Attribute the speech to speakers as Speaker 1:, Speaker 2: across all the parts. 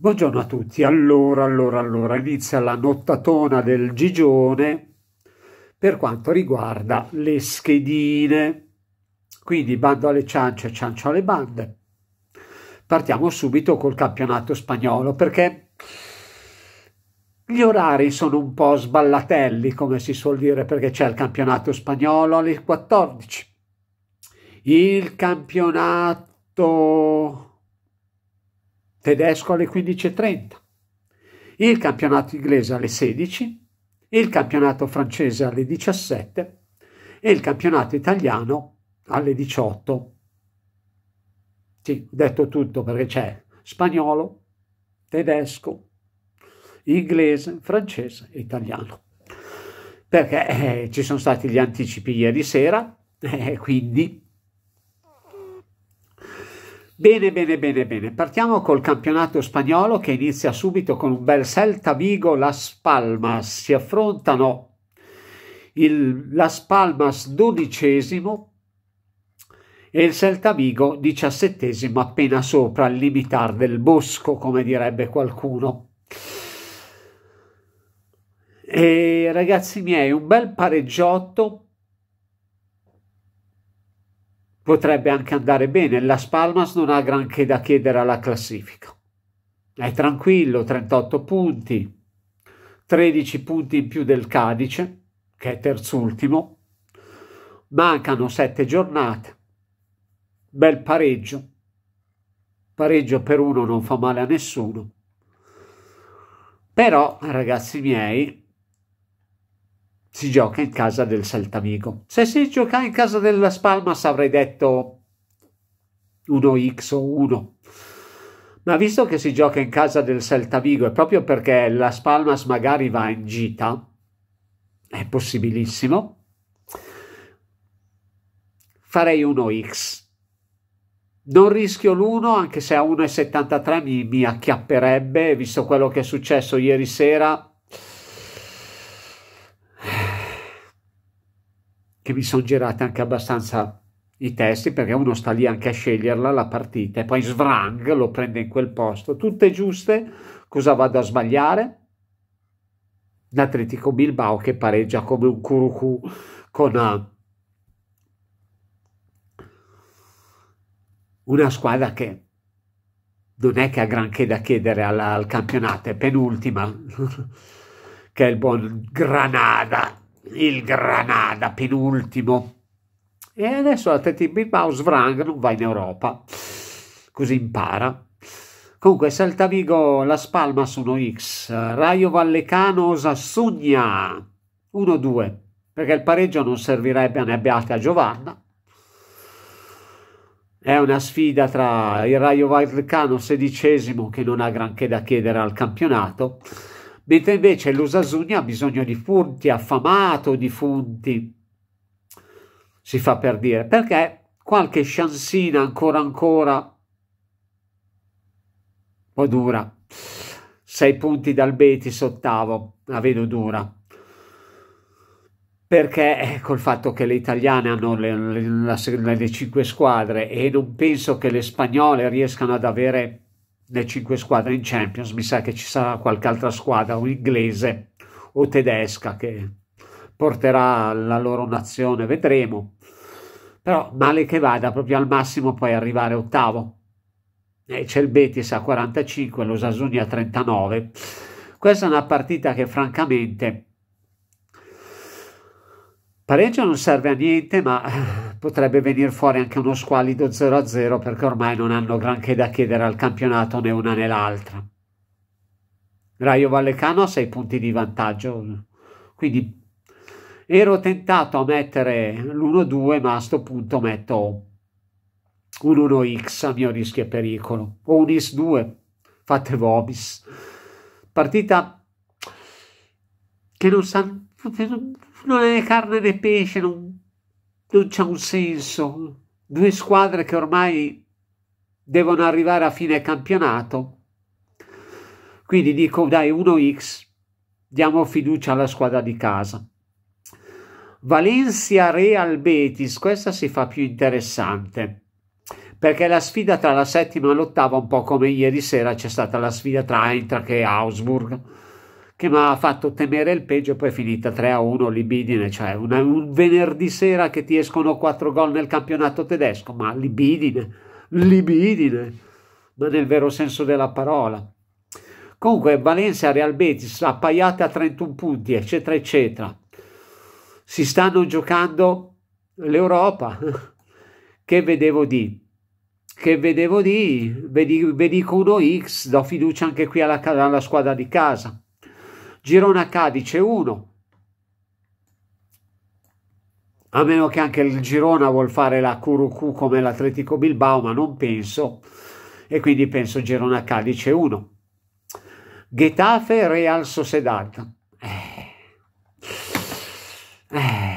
Speaker 1: Buongiorno a tutti, allora, allora, allora, inizia la nottatona del Gigione per quanto riguarda le schedine, quindi bando alle ciance, ciancio alle bande. Partiamo subito col campionato spagnolo perché gli orari sono un po' sballatelli, come si suol dire, perché c'è il campionato spagnolo alle 14, il campionato tedesco alle 15.30, il campionato inglese alle 16, il campionato francese alle 17 e il campionato italiano alle 18. Sì, detto tutto perché c'è spagnolo, tedesco, inglese, francese e italiano. Perché eh, ci sono stati gli anticipi ieri sera, eh, quindi Bene, bene, bene, bene. Partiamo col campionato spagnolo che inizia subito con un bel Celta Vigo Las Palmas. Si affrontano il Las Palmas dodicesimo e il Celta Vigo diciassettesimo appena sopra il limitar del bosco, come direbbe qualcuno. E ragazzi miei, un bel pareggiotto potrebbe anche andare bene. La Spalmas non ha granché da chiedere alla classifica. È tranquillo, 38 punti, 13 punti in più del Cadice, che è terzultimo. Mancano 7 giornate. Bel pareggio. Pareggio per uno non fa male a nessuno. Però, ragazzi miei, si gioca in casa del Saltamico. Se si giocava in casa della Spalmas avrei detto 1x o 1. Ma visto che si gioca in casa del Saltamico e proprio perché la Spalmas magari va in gita, è possibilissimo, farei 1x. Non rischio l'1 anche se a 1,73 mi, mi acchiapperebbe, visto quello che è successo ieri sera che vi sono girati anche abbastanza i testi perché uno sta lì anche a sceglierla la partita e poi svrang lo prende in quel posto. Tutte giuste, cosa vado a sbagliare? L'Atletico Bilbao che pareggia come un curucù con uh, una squadra che non è che ha granché da chiedere alla, al campionato, è penultima, che è il buon Granada il Granada penultimo. E adesso l'Atletico Bilbao svranga, non va in Europa, così impara. Comunque, Saltavigo, La Spalma sono X, Raio Vallecano, Sassugna 1-2, perché il pareggio non servirebbe né a Beate a Giovanna. È una sfida tra il Raio Vallecano, sedicesimo, che non ha granché da chiedere al campionato, mentre invece l'usasugna ha bisogno di funti, affamato di funti, si fa per dire, perché qualche sciansina ancora ancora, un dura, sei punti dal Betis ottavo, la vedo dura, perché eh, col fatto che le italiane hanno le, le, le, le cinque squadre e non penso che le spagnole riescano ad avere le cinque squadre in Champions, mi sa che ci sarà qualche altra squadra, o inglese o tedesca, che porterà la loro nazione, vedremo. Però male che vada, proprio al massimo puoi arrivare ottavo. E c'è il Betis a 45, lo Sasuni a 39. Questa è una partita che francamente pareggio non serve a niente, ma eh, potrebbe venire fuori anche uno squalido 0-0 perché ormai non hanno granché da chiedere al campionato né una né l'altra. Raio Vallecano ha 6 punti di vantaggio, quindi ero tentato a mettere l'1-2 ma a sto punto metto un 1x a mio rischio e pericolo o un is 2 fate vobis partita che non sa non è né carne né pesce non, non c'è un senso. Due squadre che ormai devono arrivare a fine campionato. Quindi dico dai 1x, diamo fiducia alla squadra di casa. Valencia Real Betis, questa si fa più interessante perché la sfida tra la settima e l'ottava, un po' come ieri sera c'è stata la sfida tra Eintracht e Augsburg che mi ha fatto temere il peggio e poi è finita 3 a 1 libidine, cioè una, un venerdì sera che ti escono 4 gol nel campionato tedesco, ma libidine, libidine, ma nel vero senso della parola. Comunque Valencia, Real Betis, appaiate a 31 punti, eccetera, eccetera. Si stanno giocando l'Europa, che vedevo di che vedevo di, ve, dico uno X, do fiducia anche qui alla, alla squadra di casa. Girona Cadice 1. A meno che anche il Girona vuol fare la Curucù come l'Atletico Bilbao, ma non penso. E quindi penso Girona Cadice 1. Getafe Real Sociedad. Eh. Eh.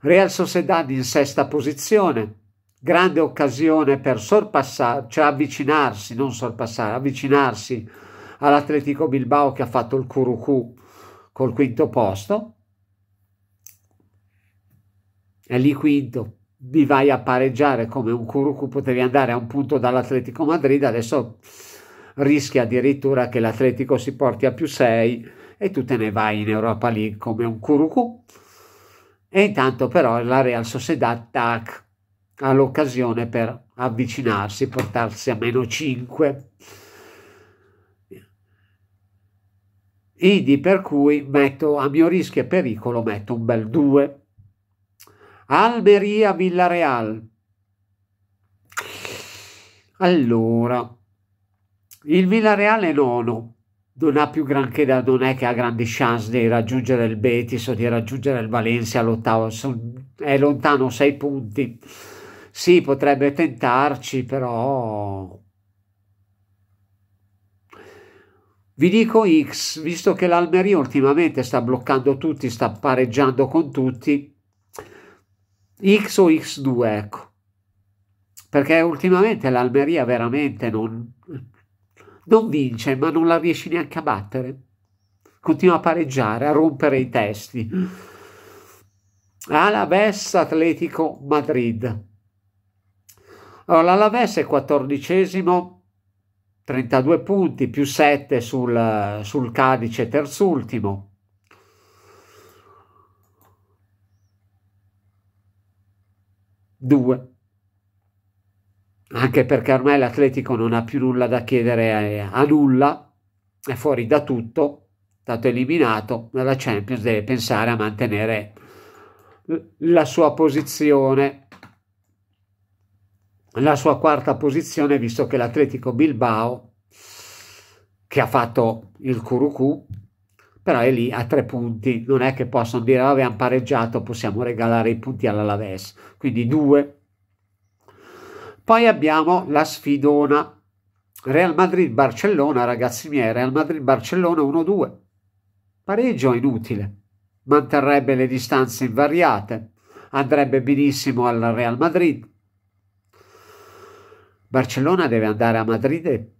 Speaker 1: Real Sociedad in sesta posizione grande occasione per sorpassare, cioè avvicinarsi, non sorpassare, avvicinarsi all'Atletico Bilbao che ha fatto il curucù col quinto posto. È lì quinto, vi vai a pareggiare come un curucù, potevi andare a un punto dall'Atletico Madrid, adesso rischi addirittura che l'Atletico si porti a più 6 e tu te ne vai in Europa League come un curucù. E intanto però la Real Sociedad tac, ha l'occasione per avvicinarsi, portarsi a meno 5. Idi per cui metto a mio rischio e pericolo metto un bel 2. Almeria Villareal. Allora, il Villareal è nono, non ha più granché da, non è che ha grandi chance di raggiungere il Betis o di raggiungere il Valencia all'ottavo, è lontano 6 punti. Sì, potrebbe tentarci, però Vi dico X, visto che l'Almeria ultimamente sta bloccando tutti, sta pareggiando con tutti, X o X2, ecco. Perché ultimamente l'Almeria veramente non, non vince, ma non la riesci neanche a battere. Continua a pareggiare, a rompere i testi. Alaves Atletico Madrid. Allora, l'Alaves è quattordicesimo 32 punti più 7 sul, sul Cadice terzultimo. Due. Anche perché ormai l'Atletico non ha più nulla da chiedere a, eh, a nulla, è fuori da tutto, è stato eliminato dalla Champions, deve pensare a mantenere la sua posizione la sua quarta posizione, visto che l'Atletico Bilbao, che ha fatto il Curucù, però è lì a tre punti, non è che possono dire vabbè hanno pareggiato, possiamo regalare i punti all'Alaves, quindi due. Poi abbiamo la sfidona Real Madrid-Barcellona, ragazzi miei, Real Madrid-Barcellona 1-2, pareggio inutile, manterrebbe le distanze invariate, andrebbe benissimo al Real Madrid Barcellona deve andare a Madrid e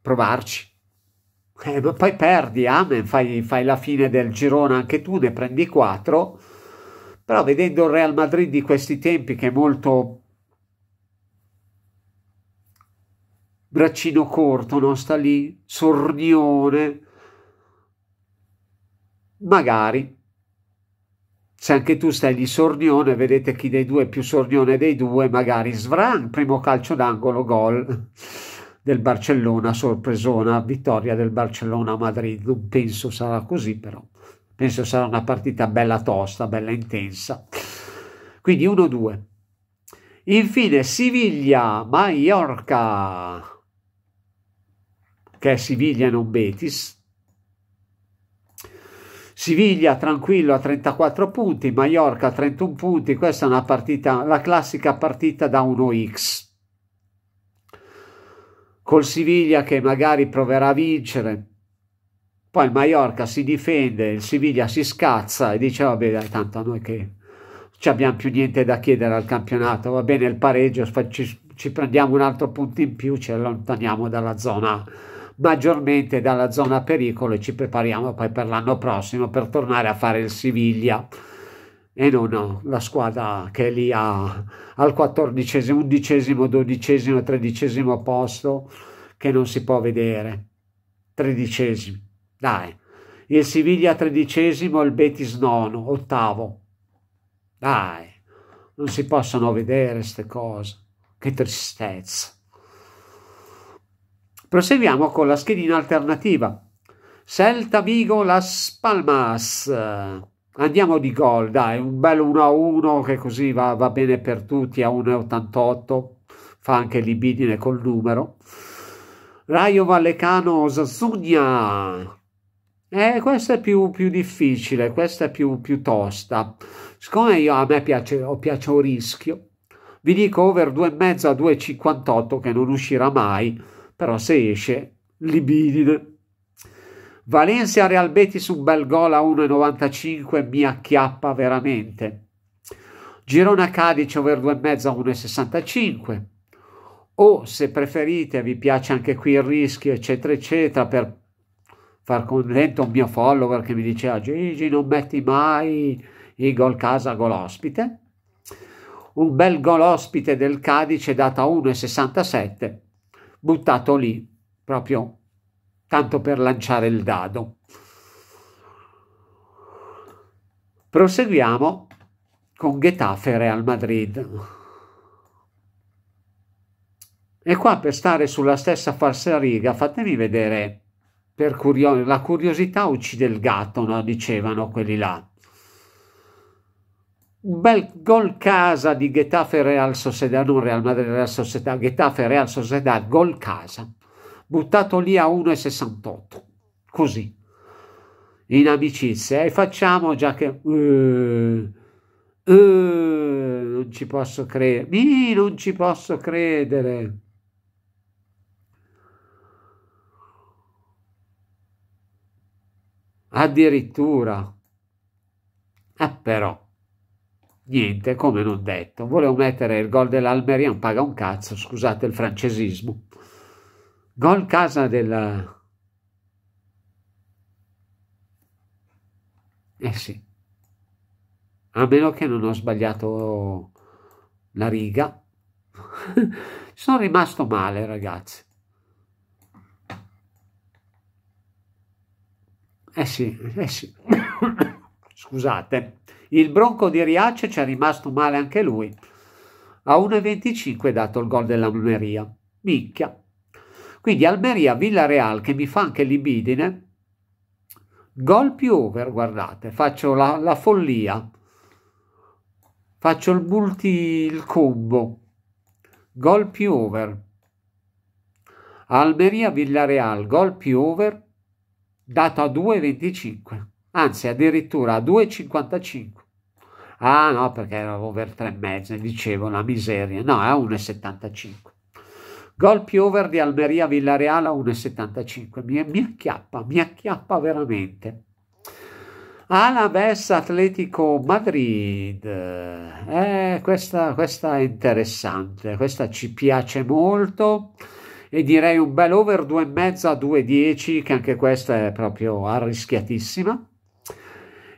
Speaker 1: provarci. Eh, ma poi perdi, amen, fai, fai la fine del girone anche tu, ne prendi 4. Però vedendo il Real Madrid di questi tempi che è molto braccino corto, non sta lì, sornione, magari se anche tu stai di sornione, vedete chi dei due è più sornione dei due, magari Svran, primo calcio d'angolo, gol del Barcellona, sorpresona, vittoria del Barcellona a Madrid, non penso sarà così però, penso sarà una partita bella tosta, bella intensa, quindi 1-2. Infine Siviglia, Mallorca, che è Siviglia e non Betis, Siviglia tranquillo a 34 punti, Mallorca a 31 punti, questa è una partita, la classica partita da 1x. Col Siviglia che magari proverà a vincere, poi il Mallorca si difende, il Siviglia si scazza e dice vabbè dai, tanto a noi che non abbiamo più niente da chiedere al campionato, va bene il pareggio, ci, ci prendiamo un altro punto in più, ci allontaniamo dalla zona maggiormente dalla zona pericolo e ci prepariamo poi per l'anno prossimo per tornare a fare il Siviglia e non la squadra che è lì a, al quattordicesimo, undicesimo, dodicesimo, tredicesimo posto che non si può vedere. Tredicesimo, dai. Il Siviglia tredicesimo, il Betis nono, ottavo. Dai, non si possono vedere queste cose. Che tristezza. Proseguiamo con la schedina alternativa. Celta Vigo Las Palmas. Andiamo di gol, dai, un bel 1-1 che così va, va, bene per tutti a 1,88. Fa anche libidine col numero. Raio Vallecano Sassugna. Eh, questa è più, più difficile, questa è più, più, tosta. Siccome io, a me piace, piace un rischio, vi dico over 2,5 a 2,58 che non uscirà mai però se esce, libidine. Valencia Real Betis un bel gol a 1,95 mi acchiappa veramente. Girona Cadice over 2,5 a 1,65. O se preferite, vi piace anche qui il rischio, eccetera, eccetera, per far contento un mio follower che mi diceva Gigi non metti mai i gol casa, gol ospite. Un bel gol ospite del Cadice data 1,67 buttato lì, proprio tanto per lanciare il dado. Proseguiamo con Getafe Real Madrid. E qua per stare sulla stessa falsariga, fatemi vedere, per curio- la curiosità uccide il gatto, no? dicevano quelli là un bel gol casa di Getafe Real Sociedad, non Real Madrid Real Sociedad, Getafe Real Sociedad, gol casa, buttato lì a 1,68, così, in amicizia, e facciamo già che... Uh, uh, non ci posso credere, Mì, non ci posso credere. Addirittura. Ah, però niente, come non detto. Volevo mettere il gol dell'Almeria, non paga un cazzo, scusate il francesismo. Gol casa della... Eh sì. A meno che non ho sbagliato la riga. Sono rimasto male, ragazzi. Eh sì, eh sì. Scusate. Il Bronco di Riace ci è rimasto male anche lui. A 1,25 è dato il gol dell'Almeria. Micchia. Quindi Almeria, Villareal, che mi fa anche libidine. Gol più over, guardate, faccio la, la follia. Faccio il multi, il combo. Gol più over. Almeria, Villareal, gol più over, dato a 2,25. Ah. anzi addirittura a 2,55. Ah no, perché era over 3,5, dicevo la miseria, no, a 1,75. Gol più over di Almeria Villareal a 1,75, mi, mi acchiappa, mi acchiappa veramente. Alaves Atletico Madrid, eh, questa, questa è interessante, questa ci piace molto e direi un bel over 2,5 a 2,10 che anche questa è proprio arrischiatissima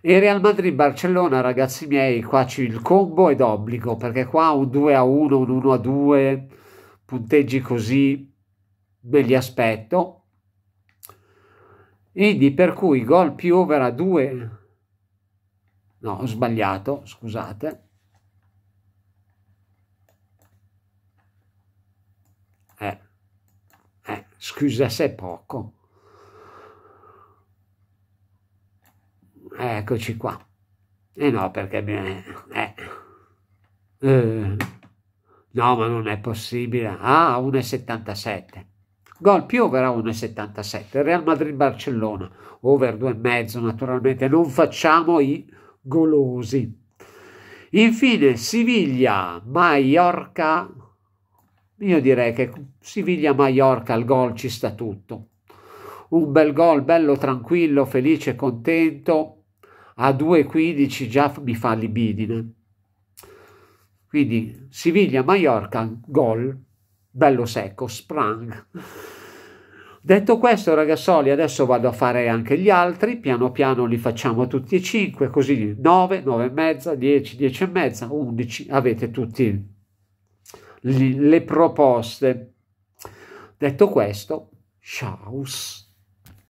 Speaker 1: e Real Madrid-Barcellona, ragazzi miei, qua c'è il combo ed obbligo, perché qua un 2 a 1, un 1 a 2, punteggi così, me li aspetto. Quindi per cui gol più over a 2, no ho sbagliato, scusate. Eh, eh scusa se è poco. eccoci qua. E eh no, perché mi Eh. Eh. No, ma non è possibile. Ah, 1,77. Gol più over a 1,77. Real Madrid-Barcellona, over 2,5 naturalmente. Non facciamo i golosi. Infine, Siviglia-Maiorca. Io direi che Siviglia-Maiorca al gol ci sta tutto. Un bel gol, bello, tranquillo, felice, contento a 2,15 già mi fa libidine. Quindi Siviglia-Mallorca, gol, bello secco, sprang. Detto questo, ragazzoli, adesso vado a fare anche gli altri, piano piano li facciamo tutti e cinque, così 9, 9 e mezza, 10, 10 e mezza, 11, avete tutti le proposte. Detto questo, ciao!